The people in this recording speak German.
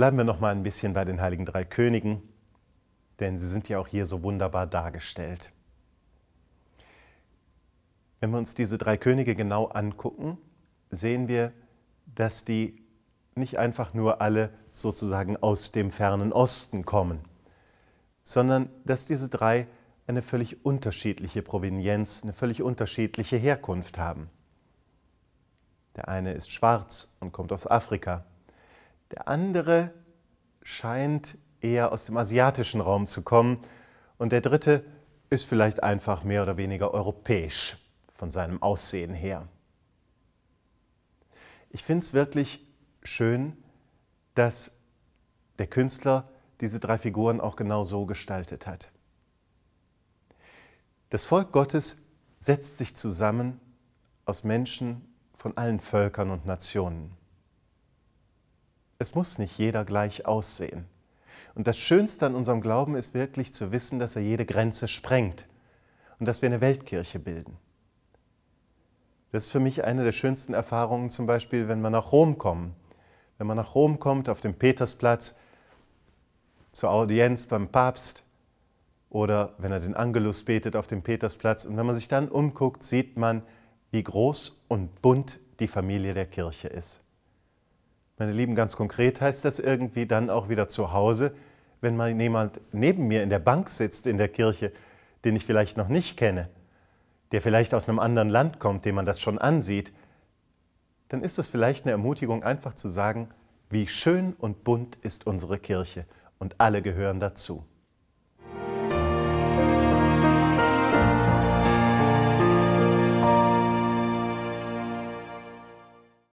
Bleiben wir noch mal ein bisschen bei den heiligen drei Königen, denn sie sind ja auch hier so wunderbar dargestellt. Wenn wir uns diese drei Könige genau angucken, sehen wir, dass die nicht einfach nur alle sozusagen aus dem fernen Osten kommen, sondern dass diese drei eine völlig unterschiedliche Provenienz, eine völlig unterschiedliche Herkunft haben. Der eine ist schwarz und kommt aus Afrika, der andere scheint eher aus dem asiatischen Raum zu kommen. Und der dritte ist vielleicht einfach mehr oder weniger europäisch von seinem Aussehen her. Ich finde es wirklich schön, dass der Künstler diese drei Figuren auch genau so gestaltet hat. Das Volk Gottes setzt sich zusammen aus Menschen von allen Völkern und Nationen. Es muss nicht jeder gleich aussehen. Und das Schönste an unserem Glauben ist wirklich zu wissen, dass er jede Grenze sprengt und dass wir eine Weltkirche bilden. Das ist für mich eine der schönsten Erfahrungen, zum Beispiel, wenn wir nach Rom kommen. Wenn man nach Rom kommt, auf dem Petersplatz, zur Audienz beim Papst oder wenn er den Angelus betet auf dem Petersplatz. Und wenn man sich dann umguckt, sieht man, wie groß und bunt die Familie der Kirche ist. Meine Lieben, ganz konkret heißt das irgendwie dann auch wieder zu Hause, wenn mal jemand neben mir in der Bank sitzt in der Kirche, den ich vielleicht noch nicht kenne, der vielleicht aus einem anderen Land kommt, dem man das schon ansieht, dann ist das vielleicht eine Ermutigung, einfach zu sagen, wie schön und bunt ist unsere Kirche und alle gehören dazu.